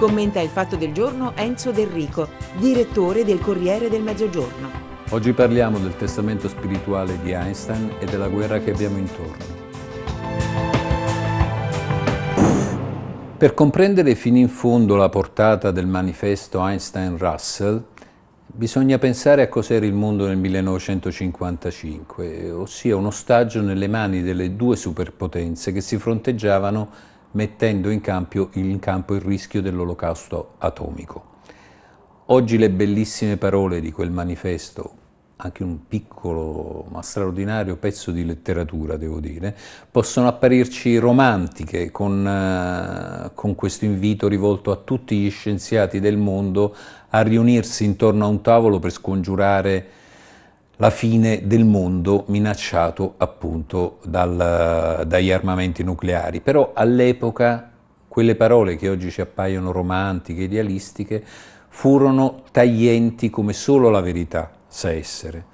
Commenta il fatto del giorno Enzo Del Rico, direttore del Corriere del Mezzogiorno. Oggi parliamo del testamento spirituale di Einstein e della guerra che abbiamo intorno. Per comprendere fino in fondo la portata del manifesto Einstein-Russell, bisogna pensare a cos'era il mondo nel 1955, ossia un ostaggio nelle mani delle due superpotenze che si fronteggiavano mettendo in campo, in campo il rischio dell'olocausto atomico. Oggi le bellissime parole di quel manifesto, anche un piccolo ma straordinario pezzo di letteratura, devo dire, possono apparirci romantiche con, eh, con, questo invito rivolto a tutti gli scienziati del mondo a riunirsi intorno a un tavolo per scongiurare la fine del mondo minacciato appunto dal, dagli armamenti nucleari. Però all'epoca quelle parole che oggi ci appaiono romantiche, idealistiche, furono taglienti come solo la verità sa essere.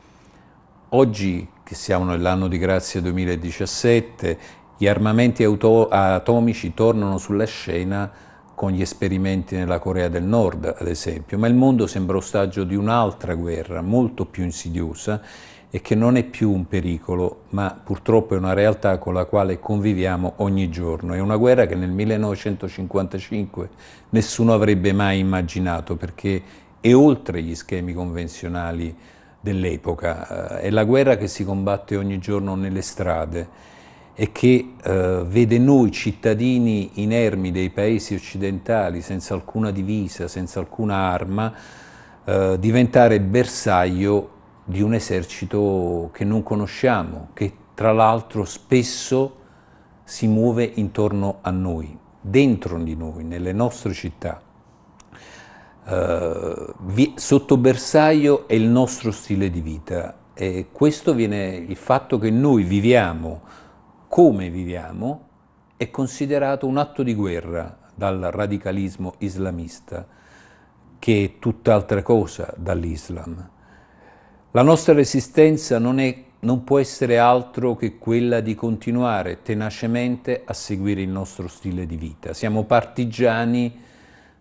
Oggi, che siamo nell'anno di grazia 2017, gli armamenti atomici tornano sulla scena con gli esperimenti nella Corea del Nord, ad esempio, ma il mondo sembra ostaggio di un'altra guerra molto più insidiosa e che non è più un pericolo, ma purtroppo è una realtà con la quale conviviamo ogni giorno. È una guerra che nel 1955 nessuno avrebbe mai immaginato perché è oltre gli schemi convenzionali dell'epoca, eh, è la guerra che si combatte ogni giorno nelle strade e che eh, vede noi cittadini inermi dei paesi occidentali senza alcuna divisa, senza alcuna arma, eh, diventare bersaglio di un esercito che non conosciamo, che tra l'altro spesso si muove intorno a noi, dentro di noi, nelle nostre città. Eh, vi, sotto bersaglio è il nostro stile di vita e questo viene il fatto che noi viviamo come viviamo è considerato un atto di guerra dal radicalismo islamista, che è tutt'altra cosa dall'Islam. La nostra resistenza non, è, non può essere altro che quella di continuare tenacemente a seguire il nostro stile di vita. Siamo partigiani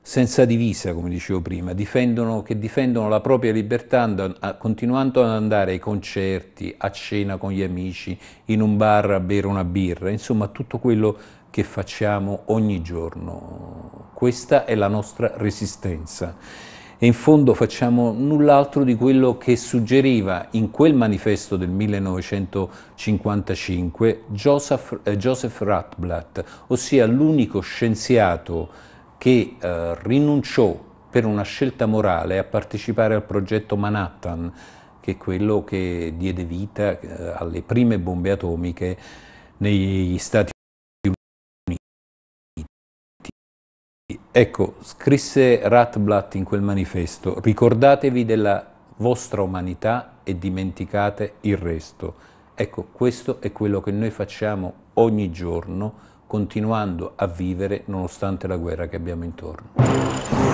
senza divisa, come dicevo prima, difendono, che difendono la propria libertà and- continuando ad andare ai concerti, a cena con gli amici, in un bar a bere una birra, insomma tutto quello che facciamo ogni giorno. Questa è la nostra resistenza. E in fondo facciamo null'altro di quello che suggeriva in quel manifesto del 1955 Joseph, eh, Joseph Ratblat, ossia l'unico scienziato che eh, rinunciò per una scelta morale a partecipare al progetto Manhattan, che è quello che diede vita eh, alle prime bombe atomiche negli Stati Uniti. Ecco, scrisse Ratblatt in quel manifesto, ricordatevi della vostra umanità e dimenticate il resto. Ecco, questo è quello che noi facciamo ogni giorno continuando a vivere nonostante la guerra che abbiamo intorno.